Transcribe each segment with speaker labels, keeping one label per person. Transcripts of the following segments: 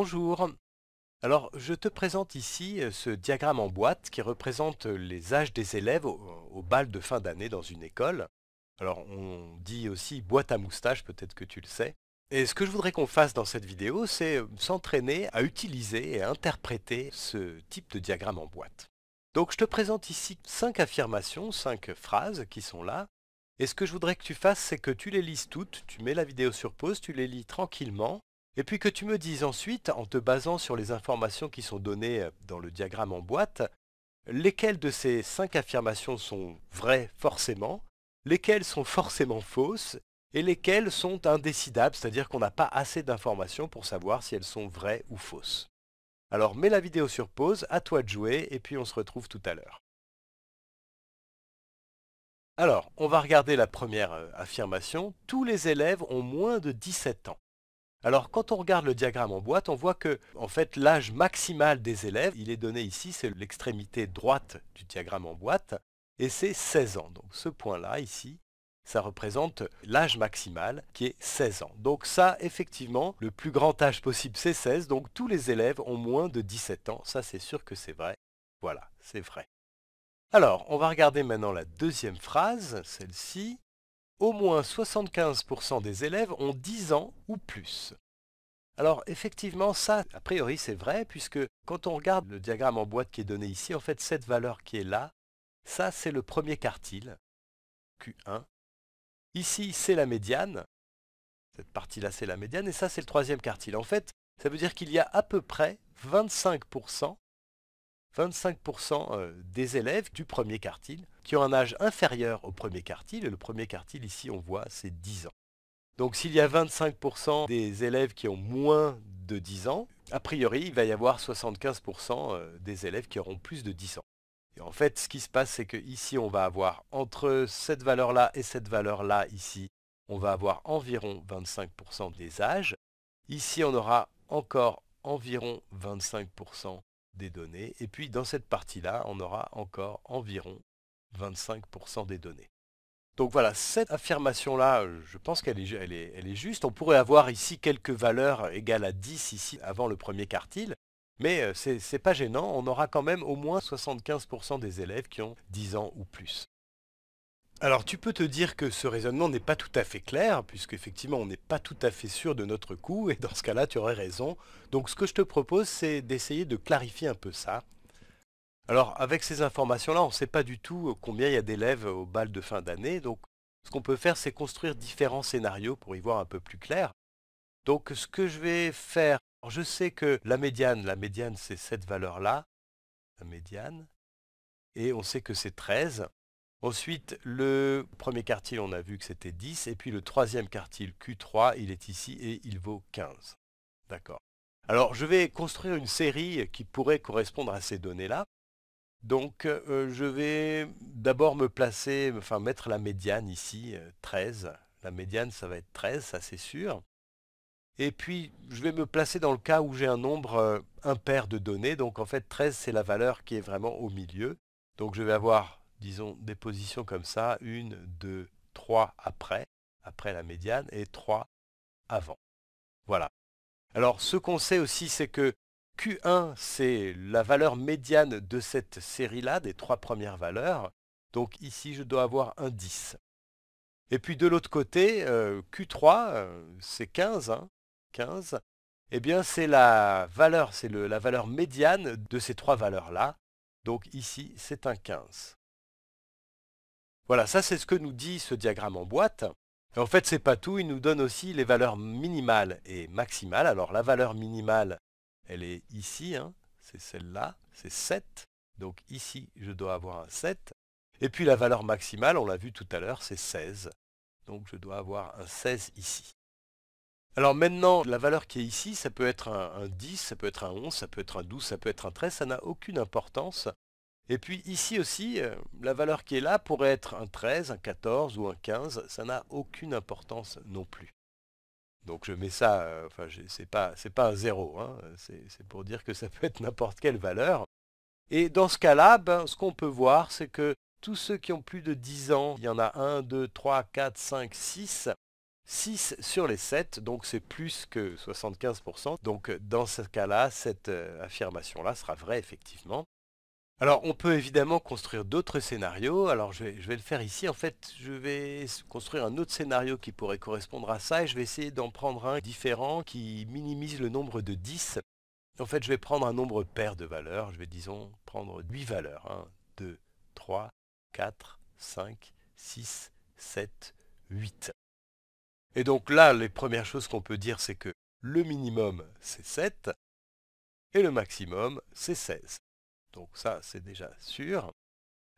Speaker 1: Bonjour. Alors, je te présente ici euh, ce diagramme en boîte qui représente euh, les âges des élèves au, bal de fin d'année dans une école. Alors, on dit aussi boîte à moustache, peut-être que tu le sais. Et ce que je voudrais qu'on fasse dans cette vidéo, c'est euh, s'entraîner à utiliser et interpréter ce type de diagramme en boîte. Donc je te présente ici cinq affirmations, cinq phrases qui sont là. Et ce que je voudrais que tu fasses, c'est que tu les lises toutes, tu mets la vidéo sur pause, tu les lis tranquillement, et puis que tu me dises ensuite, en te basant sur les informations qui sont données euh, dans le diagramme en boîte, lesquelles de ces cinq affirmations sont vraies forcément, lesquelles sont forcément fausses, et lesquelles sont indécidables, c'est-à-dire qu'on n'a pas assez d'informations pour savoir si elles sont vraies ou fausses. Alors mets la vidéo sur pause, à toi de jouer, et puis on se retrouve tout à l'heure. Alors, on va regarder la première euh, affirmation. Tous les élèves ont moins de 17 ans. Alors quand on regarde le diagramme en boîte, on voit que en fait l'âge maximal des élèves, il est donné ici, c'est l'extrémité droite du diagramme en boîte, et c'est 16 ans. Donc ce point-là ici, ça représente l'âge maximal qui est 16 ans. Donc ça, effectivement, le plus grand âge possible, c'est 16. Donc tous les élèves ont moins de 17 ans. Ça, c'est sûr que c'est vrai. Voilà, c'est vrai. Alors, on va regarder maintenant la deuxième phrase, celle-ci au moins 75% des élèves ont 10 ans ou plus. Alors effectivement, ça, a priori, c'est vrai, puisque quand on regarde le diagramme en boîte qui est donné ici, en fait, cette valeur qui est là, ça, c'est le premier quartile, Q1. Ici, c'est la médiane. Cette partie-là, c'est la médiane, et ça, c'est le troisième quartile. En fait, ça veut dire qu'il y a à peu près 25% 25% euh, des élèves du premier quartile qui ont un âge inférieur au premier quartile, et le premier quartile ici on voit c'est 10 ans. Donc s'il y a 25% des élèves qui ont moins de 10 ans, a priori il va y avoir 75% euh, des élèves qui auront plus de 10 ans. Et en fait ce qui se passe c'est que ici on va avoir entre cette valeur là et cette valeur là ici, on va avoir environ 25% des âges. Ici on aura encore environ 25% des données. Et puis dans cette partie-là, on aura encore environ 25% des données. Donc voilà, cette affirmation-là, je pense qu'elle est, est, juste. On pourrait avoir ici quelques valeurs égales à 10 ici avant le premier quartile, mais euh, c'est pas gênant, on aura quand même au moins 75% des élèves qui ont 10 ans ou plus. Alors tu peux te dire que ce raisonnement n'est pas tout à fait clair, puisqu'effectivement on n'est pas tout à fait sûr de notre coût, et dans ce cas-là tu aurais raison. Donc ce que je te propose c'est d'essayer de clarifier un peu ça. Alors avec ces informations-là, on ne sait pas du tout euh, combien il y a d'élèves au bal de fin d'année, donc ce qu'on peut faire c'est construire différents scénarios pour y voir un peu plus clair. Donc ce que je vais faire, je sais que la médiane, la médiane c'est cette valeur-là, la médiane, et on sait que c'est 13. Ensuite, le premier quartile, on a vu que c'était 10. Et puis le troisième quartile, Q3, il est ici et il vaut 15. D'accord. Alors, je vais construire une série qui pourrait correspondre à ces données-là. Donc, euh, je vais d'abord me placer, enfin mettre la médiane ici, 13. Euh, la médiane, ça va être 13, ça c'est sûr. Et puis, je vais me placer dans le cas où j'ai un nombre euh, impair de données. Donc, en fait, 13, c'est la valeur qui est vraiment au milieu. Donc, je vais avoir disons, des positions comme ça, une, deux, trois après, après la médiane, et 3 avant. Voilà. Alors, ce qu'on sait aussi, c'est que Q1, c'est la valeur médiane de cette série-là, des trois premières valeurs. Donc ici, je dois avoir un 10. Et puis de l'autre côté, euh, Q3, euh, c'est 15. 15. Hein, eh bien, c'est la valeur, c'est la valeur médiane de ces trois valeurs-là. Donc ici, c'est un 15. Voilà, ça c'est ce que nous dit ce diagramme en boîte. en fait, c'est pas tout, il nous donne aussi les valeurs minimales et maximales. Alors la valeur minimale, elle est ici, hein. c'est celle-là, c'est 7. Donc ici, je dois avoir un 7. Et puis la valeur maximale, on l'a vu tout à l'heure, c'est 16. Donc je dois avoir un 16 ici. Alors maintenant, la valeur qui est ici, ça peut être un 10, ça peut être un 11, ça peut être un 12, ça peut être un 13, ça n'a aucune importance. Et puis ici aussi, euh, la valeur qui est là pourrait être un 13, un 14 ou un 15, ça n'a aucune importance non plus. Donc je mets ça, euh, enfin c'est pas, pas un 0, hein, c'est pour dire que ça peut être n'importe quelle valeur. Et dans ce cas-là, ben, ce qu'on peut voir, c'est que tous ceux qui ont plus de 10 ans, il y en a 1, 2, 3, 4, 5, 6, 6 sur les 7, donc c'est plus que 75%. Donc dans ce cas-là, cette euh, affirmation-là sera vraie effectivement. Alors, on peut évidemment construire d'autres scénarios. Alors, je vais, le faire ici. En fait, je vais construire un autre scénario qui pourrait correspondre à ça et je vais essayer d'en prendre un différent qui minimise le nombre de 10. En fait, je vais prendre un nombre pair de valeurs. Je vais, disons, prendre 8 valeurs. 1, 2, 3, 4, 5, 6, 7, 8. Et donc là, les premières choses qu'on peut dire, c'est que le minimum, c'est 7 et le maximum, c'est 16. Donc ça, c'est déjà sûr.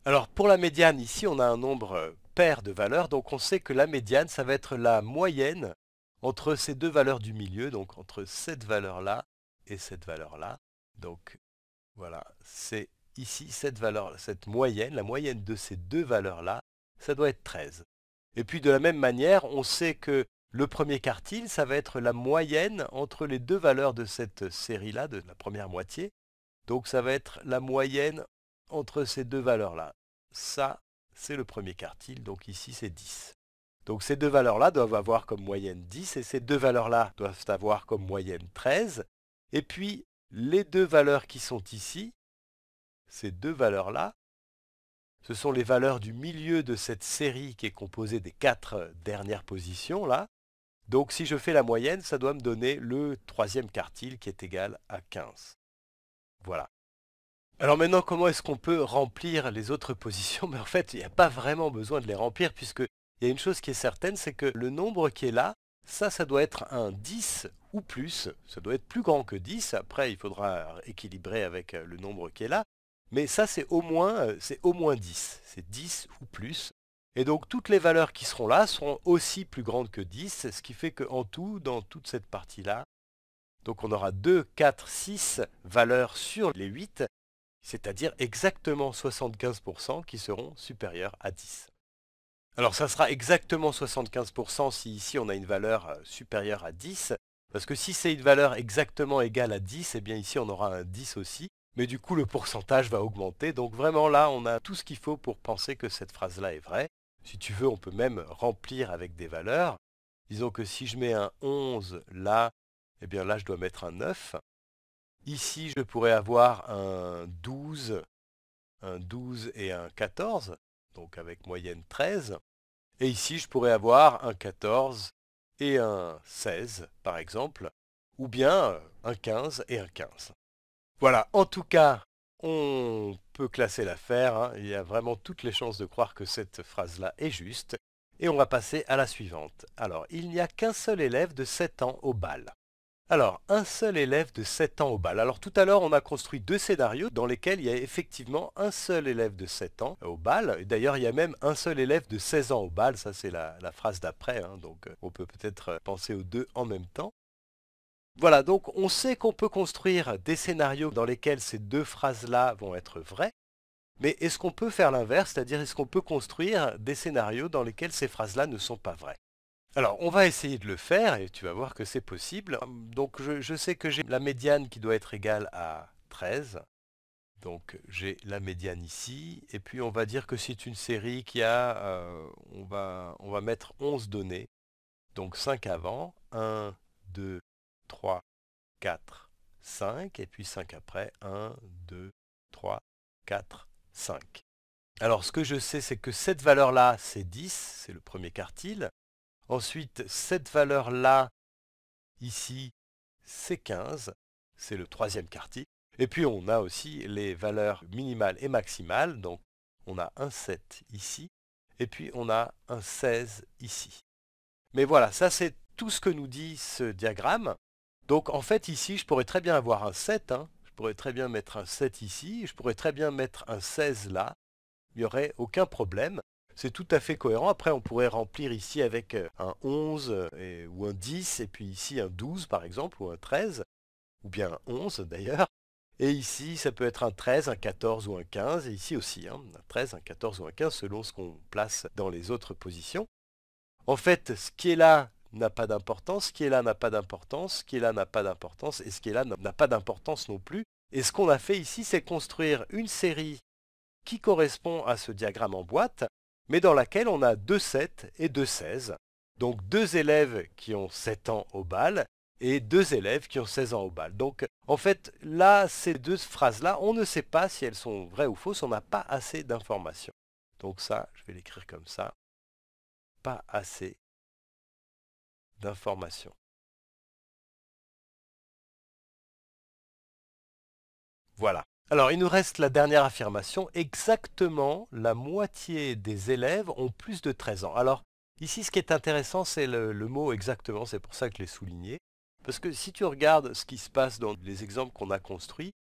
Speaker 1: Alors pour la médiane, ici, on a un nombre euh, pair de valeurs. Donc on sait que la médiane, ça va être la moyenne entre ces deux valeurs du milieu, donc entre cette valeur-là et cette valeur-là. Donc voilà, c'est ici cette valeur, cette moyenne, la moyenne de ces deux valeurs-là, ça doit être 13. Et puis de la même manière, on sait que le premier quartile, ça va être la moyenne entre les deux valeurs de cette série-là, de la première moitié, donc ça va être la moyenne entre ces deux valeurs-là. Ça, c'est le premier quartile, donc ici c'est 10. Donc ces deux valeurs-là doivent avoir comme moyenne 10 et ces deux valeurs-là doivent avoir comme moyenne 13. Et puis les deux valeurs qui sont ici, ces deux valeurs-là, ce sont les valeurs du milieu de cette série qui est composée des quatre dernières positions là. Donc si je fais la moyenne, ça doit me donner le troisième quartile qui est égal à 15. Voilà. Alors maintenant, comment est-ce qu'on peut remplir les autres positions Mais en fait, il n'y a pas vraiment besoin de les remplir puisque il y a une chose qui est certaine, c'est que le nombre qui est là, ça, ça doit être un 10 ou plus. Ça doit être plus grand que 10. Après, il faudra équilibrer avec euh, le nombre qui est là. Mais ça, c'est au moins, euh, c'est au moins 10. C'est 10 ou plus. Et donc, toutes les valeurs qui seront là seront aussi plus grandes que 10, ce qui fait qu'en tout, dans toute cette partie-là, donc on aura 2, 4, 6 valeurs sur les 8, c'est-à-dire exactement 75% qui seront supérieures à 10. Alors ça sera exactement 75% si ici on a une valeur euh, supérieure à 10, parce que si c'est une valeur exactement égale à 10, eh bien ici on aura un 10 aussi, mais du coup le pourcentage va augmenter, donc vraiment là on a tout ce qu'il faut pour penser que cette phrase-là est vraie. Si tu veux, on peut même remplir avec des valeurs. Disons que si je mets un 11 là, eh bien là je dois mettre un 9. Ici je pourrais avoir un 12, un 12 et un 14, donc avec moyenne 13. Et ici je pourrais avoir un 14 et un 16 par exemple, ou bien euh, un 15 et un 15. Voilà, en tout cas, on peut classer l'affaire, hein. il y a vraiment toutes les chances de croire que cette phrase-là est juste. Et on va passer à la suivante. Alors, il n'y a qu'un seul élève de 7 ans au bal. Alors, un seul élève de 7 ans au bal. Alors tout à l'heure, on a construit deux scénarios dans lesquels il y a effectivement un seul élève de 7 ans au bal. D'ailleurs, il y a même un seul élève de 16 ans au bal. Ça, c'est la, phrase d'après. Hein. donc, euh, on peut peut-être euh, penser aux deux en même temps. Voilà, donc on sait qu'on peut construire des scénarios dans lesquels ces deux phrases-là vont être vraies. Mais est-ce qu'on peut faire l'inverse, c'est-à-dire est-ce qu'on peut construire des scénarios dans lesquels ces phrases-là ne sont pas vraies alors, on va essayer de le faire et tu vas voir que c'est possible. Donc, je, sais que j'ai la médiane qui doit être égale à 13. Donc, j'ai la médiane ici. Et puis, on va dire que c'est une série qui a... Euh, on, va, on va mettre 11 données. Donc, 5 avant. 1, 2, 3, 4, 5. Et puis, 5 après. 1, 2, 3, 4, 5. Alors, ce que je sais, c'est que cette valeur-là, c'est 10. C'est le premier quartile. Ensuite, cette valeur-là, ici, c'est 15, c'est le troisième quartier. Et puis on a aussi les valeurs minimales et maximales, donc on a un 7 ici, et puis on a un 16 ici. Mais voilà, ça c'est tout ce que nous dit ce diagramme. Donc en fait ici, je pourrais très bien avoir un 7, hein. je pourrais très bien mettre un 7 ici, je pourrais très bien mettre un 16 là, il n'y aurait aucun problème. C'est tout à fait cohérent. Après, on pourrait remplir ici avec euh, un 11 euh, et, ou un 10, et puis ici un 12 par exemple, ou un 13, ou bien un 11 d'ailleurs. Et ici, ça peut être un 13, un 14 ou un 15, et ici aussi, hein, un 13, un 14 ou un 15, selon ce qu'on place dans les autres positions. En fait, ce qui est là n'a pas d'importance, ce qui est là n'a pas d'importance, ce qui est là n'a pas d'importance, et ce qui est là n'a pas d'importance non plus. Et ce qu'on a fait ici, c'est construire une série qui correspond à ce diagramme en boîte, mais dans laquelle on a deux 7 et deux 16. Donc deux élèves qui ont 7 ans au bal et deux élèves qui ont 16 ans au bal. Donc en fait, là, ces deux phrases-là, on ne sait pas si elles sont vraies ou fausses, on n'a pas assez d'informations. Donc ça, je vais l'écrire comme ça. Pas assez d'informations. Voilà. Alors, il nous reste la dernière affirmation. Exactement la moitié des élèves ont plus de 13 ans. Alors, ici, ce qui est intéressant, c'est le, mot exactement, c'est pour ça que je l'ai souligné. Parce que si tu regardes ce qui se passe dans les exemples qu'on a construits,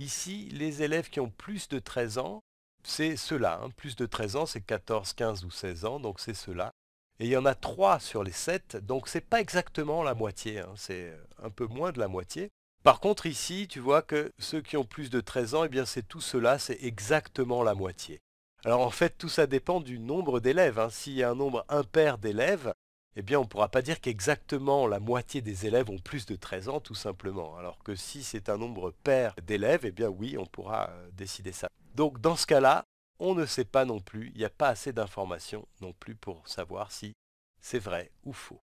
Speaker 1: ici, les élèves qui ont plus de 13 ans, c'est ceux-là. Hein. Plus de 13 ans, c'est 14, 15 ou 16 ans, donc c'est ceux-là. Et il y en a 3 sur les 7, donc n'est pas exactement la moitié, hein. c'est un peu moins de la moitié. Par contre, ici, tu vois que ceux qui ont plus de 13 ans, eh bien, c'est tout cela, c'est exactement la moitié. Alors en fait, tout ça dépend du nombre d'élèves. Hein. S'il y a un nombre impair d'élèves, eh bien, on ne pourra pas dire qu'exactement la moitié des élèves ont plus de 13 ans, tout simplement. Alors que si c'est un nombre pair d'élèves, eh bien oui, on pourra euh, décider ça. Donc dans ce cas-là, on ne sait pas non plus, il n'y a pas assez d'informations non plus pour savoir si c'est vrai ou faux.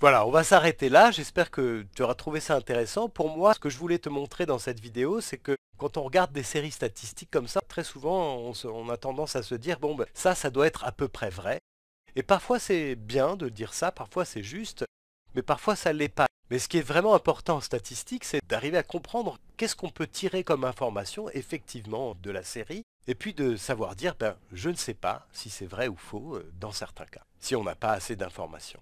Speaker 1: Voilà, on va s'arrêter là, j'espère que tu auras trouvé ça intéressant. Pour moi, ce que je voulais te montrer dans cette vidéo, c'est que quand on regarde des séries statistiques comme ça, très souvent on, a tendance à se dire, bon, ben, ça, ça doit être à peu près vrai. Et parfois c'est bien de dire ça, parfois c'est juste, mais parfois ça ne l'est pas. Mais ce qui est vraiment important en statistique, c'est d'arriver à comprendre qu'est-ce qu'on peut tirer comme information effectivement de la série, et puis de savoir dire, ben, je ne sais pas si c'est vrai ou faux euh, dans certains cas, si on n'a pas assez d'informations.